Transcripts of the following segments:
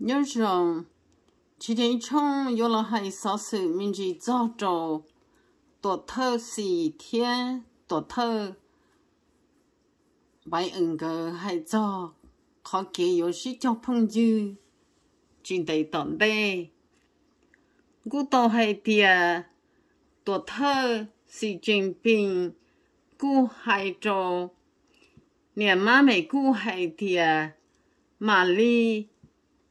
nhớ rằng chỉ thấy trong yếu hay sáu sự mình chỉ do trầu tổ thơ xì thiên tổ thơ bài ứng cơ hay do khó kể yếu sĩ cho phong dư chuyện đầy tận đây cú tổ hay tia tổ thơ xì chuyện bình hay trầu niệm má mày cú hay tia mà ly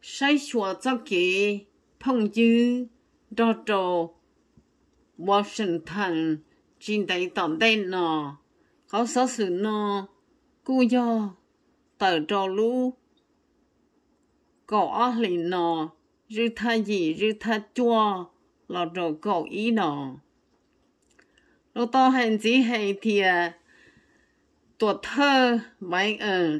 sai xua cho kỹ phong dư đo trồ Washington trên tay tổng tay nọ có số sự nọ cu do tờ trò lũ có lì nọ rư tha gì rư tha chua là trò cổ ý nọ lô to hành gì hay thì tuột thơ bánh ở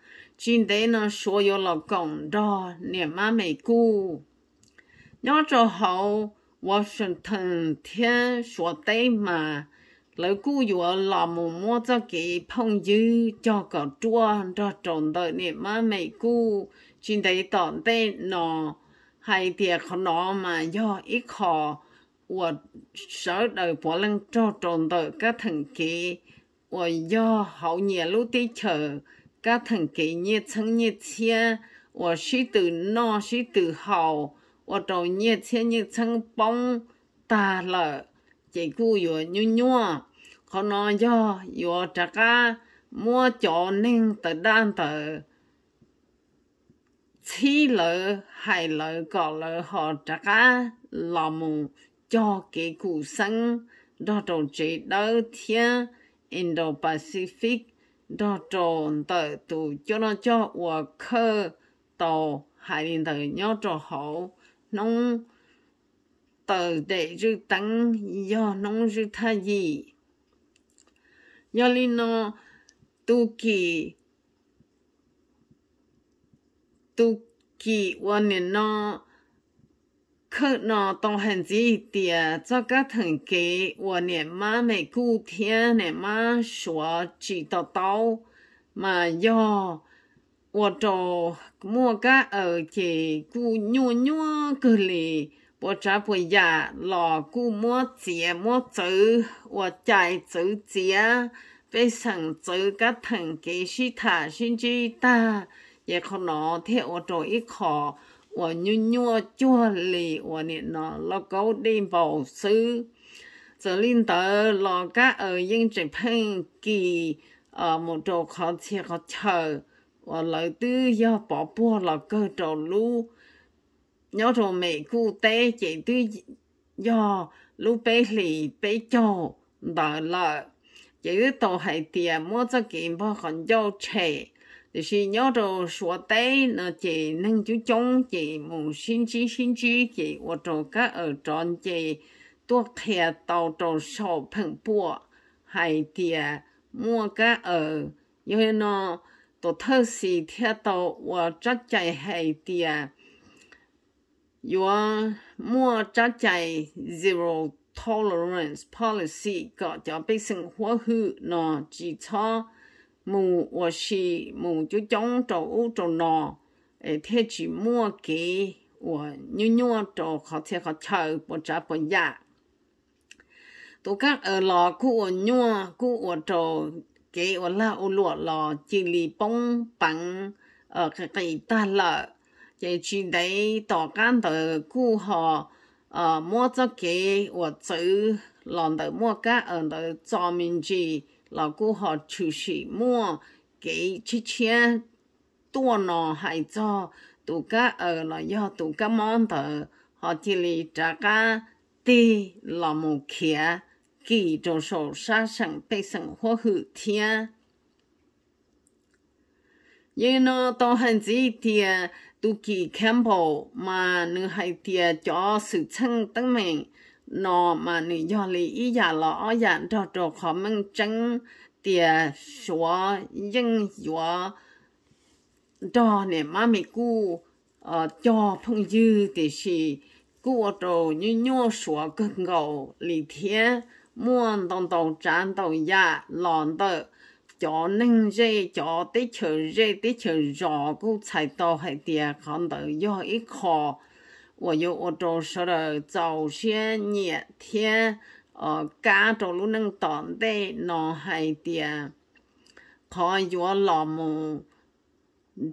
今天呢，所有老公的你妈没顾，那时候我是整天说对嘛，老顾有老母母在给朋友叫个桌，这种的你妈没顾，今天当的呢，还得可能嘛要一考。我 sợ đời bỏ lăng cho tròn đời các thần kỳ, ôi do hậu nhà lúc tí chờ các thần kỳ như thân như thiên và sĩ từ no sĩ từ hậu và trò như thiên như thân bông ta lợ chỉ cú yo nhu nhua khó nói do yo trả ca mua chỗ nên tờ đan tờ chi lợ hay lợ có lợ họ trả ca lòng cho cái cuộc sống, đó trò chỉ đỡ thiên Indo-Pacific đó tròn tờ tù cho nó cho hòa khơ tàu hải đình tờ nhó trò hậu nông tờ để rư tăng do nông rư tha gì do lý nó tu kỳ tu kỳ và quan nó 可能到很这一点，这个腾给我呢妈没顾天呢妈说知道到嘛要我找莫个儿给顾妞妞个里，我这不呀老顾莫接莫走，我再走接，被上走个腾给是他甚至大，也可能替我找一考。我 nhu nhua chua lì 我 nị nó lo cố đi vào sư giờ linh tớ lo cá ở yên chỉ phân kỳ ờ, một chỗ khó thiệt khó chờ và lời tư do bỏ bua là cơ trò lu nhớ rồi mẹ cụ tế chỉ tư do lu bé lì bé cho đợi lợi chỉ tư tổ hải tiền mua cho kiện bao còn dâu thì khi nhớ đồ sủa tế nó chỉ chú chống chỉ mù xin chí xin chí chỉ ở chỗ các ở tròn chỉ tuột thẻ tàu tròn sổ phẳng bùa hay thẻ mua các ở như nó tổ thơ xì thẻ tàu và hay thẻ your mua chắc chạy zero tolerance policy có cho bế sinh hóa hư nó chỉ cho mù 我是 mù chú chống trâu trâu nò thế chỉ mua cái của nhu nhu cho khó thế khó chờ bộ trả bộ dạ tụ các ở lò cũ ở nhu cũ ở trâu cái ở là ở lụa lò chỉ lì bông bằng ở ờ, cái cái ta lợ chỉ chỉ đấy tỏ can tờ cũ họ ờ mua cho cái ở chữ lòn tờ mua cá ở tờ cho mình chỉ 老姑 họ chủ sĩ mua cái chi chia tua nó hay cho tụ cá ở là do tụ cá món thờ họ chỉ lì trả cá tì là một kia kỳ trổ sổ sa sẵn bê sẵn hoa hữu thiên nhưng nó to hành gì thì tụ kỳ kèm mà nữ hay thì cho sự chân tăng nó mà nị do lý ý giả lọ giả trò trò khó măng trắng tìa số dân dọa trò nè má mẹ cu ờ cho phong dư thì xì cu ở trò như nhô số cân gầu lý thiên muôn tông tông trán tông giả lòn tờ cho nên dê cho tới chờ dê tới chờ rõ cu chạy tàu hay tìa khó tờ do ít khó 我有我多说的早些热天，呃，家走路能挡的暖和点，可有老母。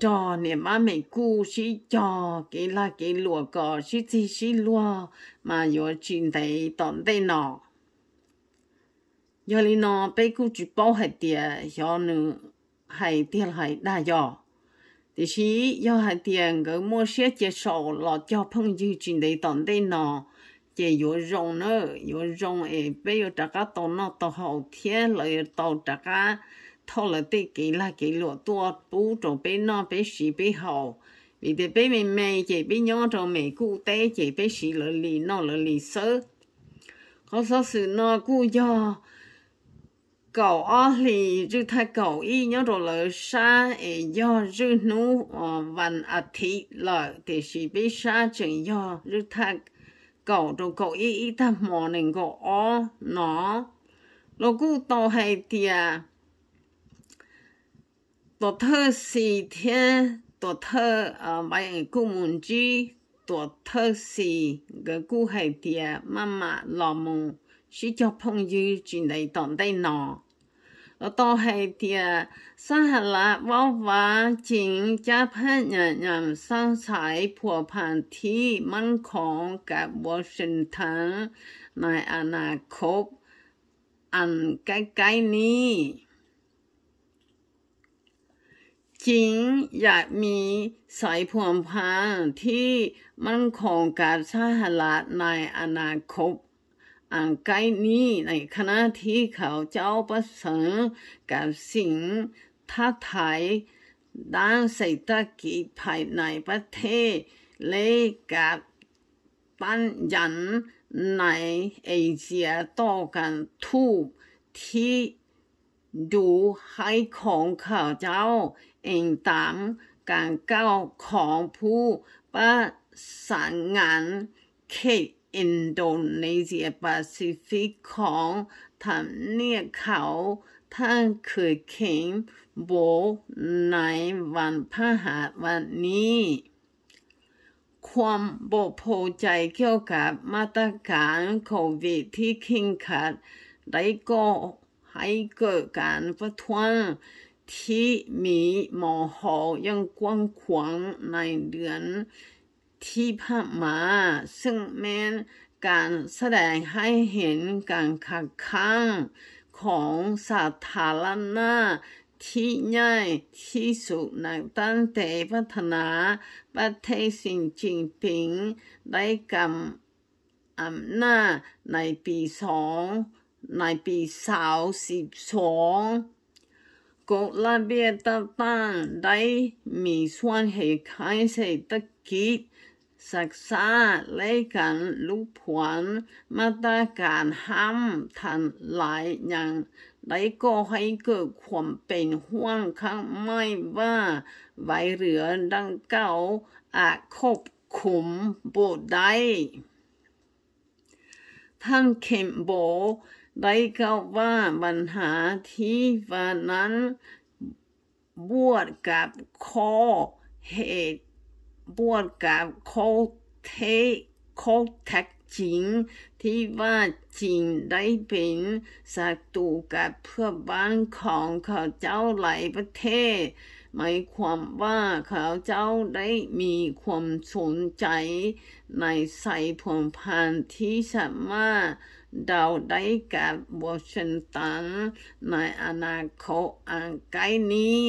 cho nên mà mình cú sĩ cho cái là cái lúa cỏ sĩ chỉ sĩ lúa mà yo chuyện thấy tận đây nọ giờ này nọ bây cú chỉ bảo hết tiền, giờ nữa hay tiền hay đa giờ thì chỉ do hai tiền cái mua xe chế sổ là cho phong dư trình đấy tận đây nọ chế yếu rong nữa yếu rong ấy bây giờ tất cả tàu nó tàu hậu thiên lại tàu tất cả thâu là tê kỹ là kỹ lụa tua bú trổ bê nó bê xì bê hậu vì thế bê mẹ mẹ chế bê nhỏ trổ mẹ cụ tế chế bê xì lợi lì nó lợi lì sớ có số sự nó cụ do 狗啊里就他狗一 nhau rồi là sa e do rư nu ờ, văn thị là để sĩ bị sa do rư ta cậu rồi cậu y y ta mò nên cậu ó nó lo cụ tàu hay tia tổ thơ sĩ thiên tổ thơ à bài cụ môn chi tổ thơ sĩ cái cụ hay tia mama lò mông 是叫朋友进来当代闹。ก็ต่อให้เดียสหรัฐว่าว่าจริงจะพยายามสร้างสายผัวพันที่มั่นคงกับวอชิงตันในอนาคตอันใกล้ๆนี้จริงอยากมีสายผัวพันที่มั่นคงกับสหรัฐในอนาคตอัาไกนี้ในขณะที่เขาเจ้าประสงค์กับสิ่งท้าทายด้านเศรษฐกิจภายในประเทศและกับปัญญาในเอเชียต่อกันทุกที่ดูให้ของเขาเจ้าเองตามการก้าวของผู้ประสานงานเขตอินโดนีเซียแปซิฟิกของทำเนียเขาท่านเคยเข็งโบในวันพะหัสวันนี้ ความบกพอใจเกี่ยวกับมาตรการโควิดที่เข็งขัด ได้ก็ให้เกิดการประท้วงที่มีหมอหอยังกว้างขวางในเดือนที่พมาซึ่งแม้นการแสดงให้เห็นการขัดข้งของสาธารณะที่ใหญ่ที่สุดในตั้งแต่พัฒนาประเทศสิงจิงปิง ได้กำอำนาจในปีสองในปีสาวสิบสองกลเบียตตาได้มีส่วนให้ใครส่ตะกิดศึกษาเลยกันลูกผวน มาตรการห้ามทันหลายอย่างได้ก็ให้เกิดความเป็นห่วงข้างไม่ว่า ไวเหลือดังเก่าอาจคบขุมโบได้ท่านเข็มโบได้เขาว่าปัญหาที่ว่านั้นบวชกับข้อเหตุ บวชกับข้อเทข้อแท็กจริง ที่ว่าจริงได้เป็นศัตรูกับเพื่อบ้านของเขาเจ้าหลายประเทศหมายความว่าเขาเจ้าได้มีความสนใจในสายผลพันธุ์ที่สามารถดาวได้กับวอชิงตันในอนาคตอันใกล้นี้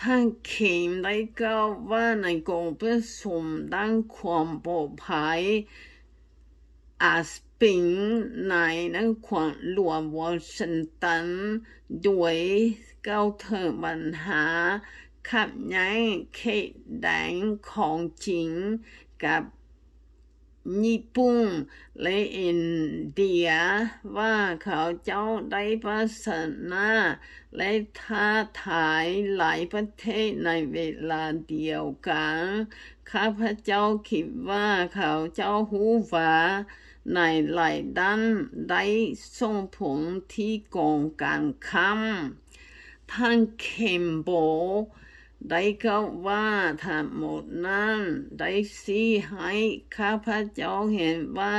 ท่านคิมได้กล่าวว่าในกองป็นสมดังความปลอดภัย อาสปิงในนักความรวมวอชิงตันด้วยก้าวเถิดปัญหาขับย้ายเขตแดงของจริงกับญี่ปุ่นและอินเดียว่าเขาเจ้าได้ภาสนาและท่าทายหลายประเทศในเวลาเดียวกันข้าพเจ้าคิดว่าเขาเจ้าหูว่าในหลายด้านได้ส่งผลที่กองการค้ำท่านเคมโบได้เขาว่าทั้งหมดนั้น ได้สีให้ข้าพเจ้าเห็นว่า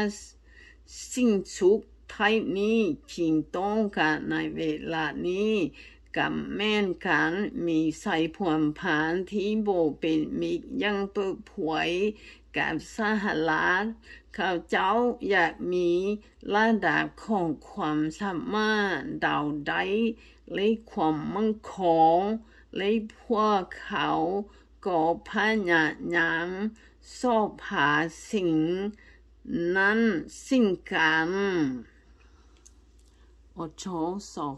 สิ่งสุข้ทยนี้จิงต้องการในเวลานี้ กับแม่นกัน มีใส่ผวมผานที่โบเป็นมิยังเปิดผวย กับสหรัฐเขาเจ้าอยากมีระดับของความสามารถดาวได้และความมั่งคงเลยพวกเขาก็พยายามสอบหาสิ่งนั้นสิ่งกันโอโชสอบ